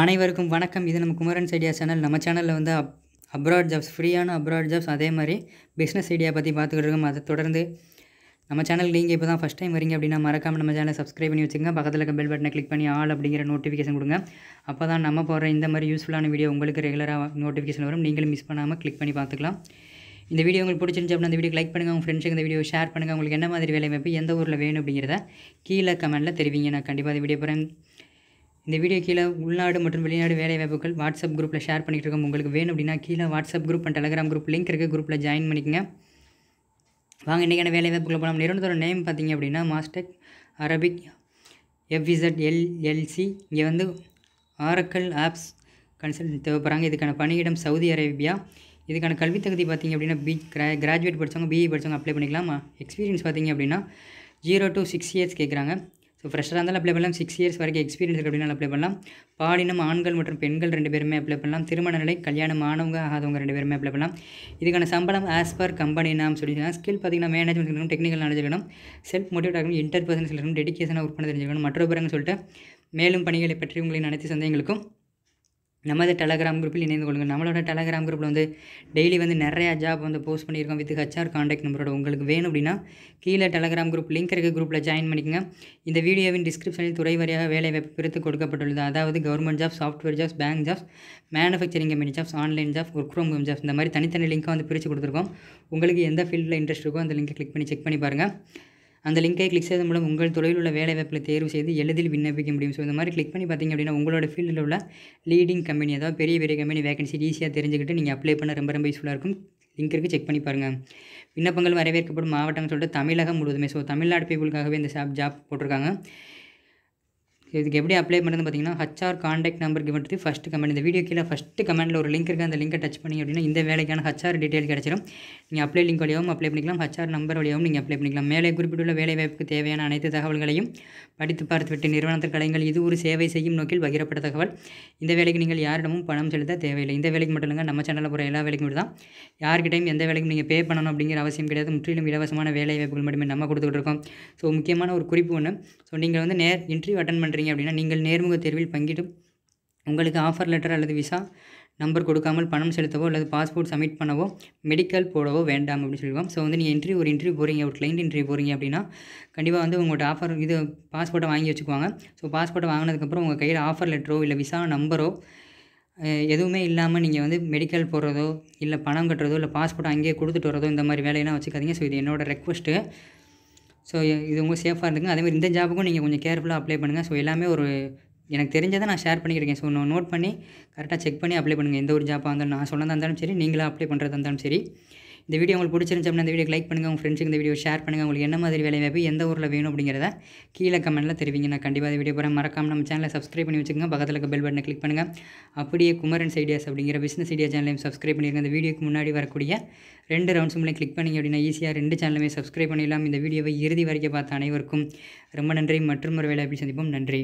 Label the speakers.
Speaker 1: அனைவருக்கும் வணக்கம் இது நம்ம குமரன்ஸ் ஐடியா சேனல் நம்ம சேனலில் வந்து அப் அப்ராட் ஜாப்ஸ் ஃப்ரீயான அப்ராட் ஜாப்ஸ் அதே மாதிரி பிஸ்னஸ் ஐடியா பற்றி பார்த்துக்கிட்டு இருக்கோம் அதை தொடர்ந்து நம்ம சேனல் நீங்கள் இப்போ தான் ஃபஸ்ட் டைம் வரீங்க அப்படின்னா மறக்காமல் நம்ம சேனலை சப்ஸ்கிரைப் பண்ணி வச்சுங்க பக்கத்தில் இருக்க பெல் பட்டனை கிளிக் பண்ணி ஆல் அப்படிங்கிற நோட்டிஃபிகேஷன் கொடுங்க அப்போ தான் நம்ம போகிற இந்த மாதிரி யூஸ்ஃபுல்லான வீடியோ உங்களுக்கு ரெகுலராக நோட்டிஃபிகேஷன் வரும் நீங்களும் மிஸ் பண்ணாமல் கிளிக் பண்ணி பார்த்துக்கலாம் இந்த வீடியோ உங்களுக்கு பிடிச்சிருந்துச்சு அப்படின்னா இந்த வீடியோ லைக் பண்ணுங்கள் உங்கள் ஃப்ரெண்ட்ஸுக்கு இந்த வீடியோ ஷேர் பண்ணுங்கள் உங்களுக்கு என்ன மாதிரி வேலை வாய்ப்பு எந்த ஊரில் வேணும் அப்படிங்கிறத கீழே கமெண்ட்டில் தெரிவிங்க நான் கண்டிப்பாக இந்த வீடியோ போகிறேன் இந்த வீடியோ கீழே உள்நாடு மற்றும் வெளிநாடு வேலை வாய்ப்புகள் வாட்ஸ்அப் குரூப்பில் ஷேர் பண்ணிகிட்டு இருக்கோம் உங்களுக்கு வேணும் அப்படின்னா கீழே WhatsApp group and Telegram group link இருக்குது குரூப்பில் ஜாயின் பண்ணிக்கங்க வாங்க இன்றைக்கான வேலை போகலாம் நிறுவனத்தோட நேம் பார்த்தீங்க அப்படின்னா மாஸ்டெக் அரபிக் எஃப்இசட் எல்எல்சி இங்கே வந்து ஆரக்கல் ஆப்ஸ் கன்சல்ட் தேவைப்படுறாங்க இதுக்கான பணியிடம் சவுதி அரேபியா இதுக்கான கல்வி தகுதி பார்த்திங்க அப்படின்னா பி கிரா கிராஜுவேட் படித்தவங்க பிஇ e படித்தவங்க அப்ளை பண்ணிக்கலாம் எக்ஸ்பீரியன்ஸ் பார்த்திங்க அப்படின்னா ஜீரோ டு சிக்ஸ் இயர்ஸ் கேட்குறாங்க ஸோ ஃப்ரெஷராக இருந்தாலும் அப்ளை பண்ணலாம் சிக்ஸ் இயர்ஸ் வரைக்கும் எக்ஸ்பீரியன்ஸ் அப்படின்னா அப்ளை பண்ணலாம் பாலினம் ஆண்கள் மற்றும் பெண்கள் ரெண்டு பேருமே அப்ளை பண்ணலாம் திருமண நிலை கல்யாணம் ஆனவங்க ஆகாதவங்க ரெண்டு பேருமே அப்ளை பண்ணலாம் இதுக்கான சம்பளம் ஆஸ் பர் கம்பெனி நாம் சொல்லி ஸ்கில் பார்த்திங்கன்னா மேனேஜ்மெண்ட் இருக்கணும் டெக்னிக்கல் நாலேஜ் இருக்கணும் செல்ஃப் மோட்டிவேட் ஆகணும் இன்டர் பர்சன்ஸ் இருக்கணும் டெடிக்கேஷனாக ஒர்க் பண்ண தெரிஞ்சுக்கணும் மற்றொரு பிறகு சொல்லிட்டு மேலும் பணிகளை பற்றி உங்களின் அனைத்து சந்தேகங்களுக்கும் நமது டெலகிராம் குரூப்பில் இணைந்து கொள்ளுங்கள் நம்மளோட டெலகிராம் குரூப்பில் வந்து டெய்லி வந்து நிறையா ஜாப் வந்து போஸ்ட் பண்ணியிருக்கோம் வித் ஹச்ஆர் காண்டாக்ட் நம்பரோட உங்களுக்கு வேணும் அப்படின்னா கீழே டெலகிராம் குரூப் லிங்க் இருக்க குரூப்பில் ஜாயின் பண்ணிக்கங்க இந்த வீடியோவின் டிஸ்கிரிப்ஷனில் துறை வேலை வாய்ப்பு குறித்து கொடுக்கப்பட்டுள்ளது அதாவது government job software jobs bank jobs manufacturing company jobs online job work from home jobs இந்த மாதிரி தனித்தனி லிங்க்காக வந்து பிரித்து கொடுத்துருக்கோம் உங்களுக்கு எந்த ஃபீல்டில் இன்ட்ரெஸ்ட் இருக்கோ அந்த லிங்க்கை கிளிக் பண்ணி செக் பண்ணி பாருங்கள் அந்த லிங்கை கிளிக் செய்வதன் மூலம் உங்கள் தொழிலில் உள்ள வாய்ப்பில் தேர்வு செய்து எளிதில் விண்ணப்பிக்க முடியும் ஸோ இந்த மாதிரி கிளிக் பண்ணி பார்த்திங்க அப்படின்னா உங்களோட ஃபீல்டில் உள்ள லீடிங் கம்பெனி அதாவது பெரிய பெரிய கம்பெனி வேகன்சி ஈஸியாக தெரிஞ்சுக்கிட்டு நீங்கள் அப்ளை பண்ண ரொம்ப ரொம்ப யூஸ்ஃபுல்லாக இருக்கும் லிங்க் இருக்குது செக் பண்ணி பாருங்கள் விண்ணப்பங்கள் வரவேற்கப்படும் மாவட்டங்கள் சொல்லிட்டு தமிழகம் முழுவதுமே ஸோ தமிழ்நாடு பீப்புளுக்காகவே இந்த ஜாப் போட்டிருக்காங்க இதுக்கு எப்படி அப்ளை பண்ணுறது பார்த்தீங்கன்னா HR contact number given to first comment இந்த வீடியோ கீழே ஃபஸ்ட்டு கமெண்ட்டில் ஒரு லிங்க் இருக்குது அந்த லிங்கை டச் பண்ணி அப்படின்னா இந்த வேலைக்கான ஹச்ஆர் டீட்டெயில் கிடச்சிடும் நீங்கள் அப்ளை லிங்க் வழியாகவும் அப்ளை பண்ணிக்கலாம் ஹச்ஆர் நம்பர் வழியாகவும் நீங்கள் அப்ளை பண்ணிக்கலாம் மேலே குறிப்பிட்டுள்ள வேலை வாய்ப்புக்கு தேவையான அனைத்து தகவல்களையும் படித்து பார்த்துவிட்டு நிறுவனத்தின் கலைஞர்கள் இது ஒரு சேவை செய்யும் நோக்கில் பகிரப்பட்ட தகவல் இந்த வேலைக்கு நீங்கள் யாரிடமும் பணம் செலுத்த தேவையில்லை இந்த வேலைக்கு மட்டும் இல்லைங்க நம்ம சேனலில் போகிற எல்லா வேலைக்கும் தான் யார்கிட்டையும் எந்த வேலைக்கும் நீங்கள் பே பண்ணணும் அப்படிங்கிற அவசியம் கிடையாது முற்றிலும் இலவசமான வேலை வாய்ப்புகள் மட்டுமே நம்ம கொடுத்துட்டு இருக்கோம் ஸோ முக்கியமான ஒரு குறிப்பு ஒன்று ஸோ நீங்கள் வந்து நேர் இன்டர்வியூ அட்டன் பண்ணுறீங்க பண்ணுறீங்க அப்படின்னா நீங்கள் நேர்முக தேர்வில் பங்கிட்டு உங்களுக்கு ஆஃபர் லெட்டர் அல்லது விசா நம்பர் கொடுக்காமல் பணம் செலுத்தவோ அல்லது பாஸ்போர்ட் சப்மிட் பண்ணவோ மெடிக்கல் போடவோ வேண்டாம் அப்படின்னு சொல்லுவோம் ஸோ வந்து நீங்கள் இன்ட்ரிவ் ஒரு இன்ட்ரிவ் போகிறீங்க ஒரு கிளைண்ட் இன்ட்ரிவ் போகிறீங்க அப்படின்னா கண்டிப்பாக வந்து உங்கள்கிட்ட ஆஃபர் இது பாஸ்போர்ட்டை வாங்கி வச்சுக்குவாங்க ஸோ பாஸ்போர்ட்டை வாங்கினதுக்கப்புறம் உங்கள் கையில் ஆஃபர் லெட்டரோ இல்லை விசா நம்பரோ எதுவுமே இல்லாமல் நீங்கள் வந்து மெடிக்கல் போடுறதோ இல்லை பணம் கட்டுறதோ இல்லை பாஸ்போர்ட் அங்கேயே கொடுத்துட்டு வரதோ இந்த மாதிரி வேலையெல்லாம் வச்சுக்காதீங்க ஸோ இது என்னோடய ரெக்வஸ்ட்டு ஸோ இது உங்கள் சேஃபாக இருந்துங்க அதேமாதிரி இந்த ஜாபுக்கும் நீங்கள் கொஞ்சம் கேர்ஃபுல்லாக அப்ளை பண்ணுங்கள் ஸோ எல்லாமே ஒரு எனக்கு தெரிஞ்சதை நான் ஷேர் பண்ணிக்கிறேன் ஸோ நான் நோட் பண்ணி கரெக்டாக செக் பண்ணி அப்ளை பண்ணுங்கள் எந்த ஒரு ஜாப்பாக இருந்தாலும் நான் சொன்னதாக இருந்தாலும் சரி நீங்களாக அப்ளை பண்ணுறதா இருந்தாலும் சரி இந்த வீடியோ உங்களுக்கு பிடிச்சிருந்துச்சு அப்படின்னா இந்த வீடியோ லைக் பண்ணுங்கள் உங்கள் ஃப்ரெண்ட்ஸுக்கு இந்த வீடியோ ஷேர் பண்ணுங்கள் உங்களுக்கு என்ன மாதிரி வேலை வாய்ப்பு எந்த ஊரில் வேணும் அப்படிங்கிறத கீழே கமெண்ட்டில் தெரிவிங்க நான் கண்டிப்பாக இந்த வீடியோ போகிறேன் மறக்காமல் நம்ம சேனலை சப்ஸ்கிரைப் பண்ணி வச்சுக்கோங்க பக்கத்தில் இருக்க பெல் பட்டனை கிளிக் பண்ணுங்கள் அப்படியே குமரன்ஸ் ஐடியாஸ் அப்படிங்கிற பிஸ்னஸ் ஐடியா சேனலையும் சப்ஸ்கிரைப் பண்ணியிருக்கேன் இந்த வீடியோக்கு முன்னாடி வரக்கூடிய ரெண்டு ரவுண்ட்ஸ் மூலம் கிளிக் பண்ணிங்க அப்படின்னா ஈஸியாக ரெண்டு சேனலுமே சப்ஸ்கிரைப் பண்ணிடலாம் இந்த வீடியோவை இறுதி வரைக்கும் பார்த்த அனைவருக்கும் ரொம்ப நன்றி மற்றும் ஒரு வேலை அப்படி சந்திப்போம் நன்றி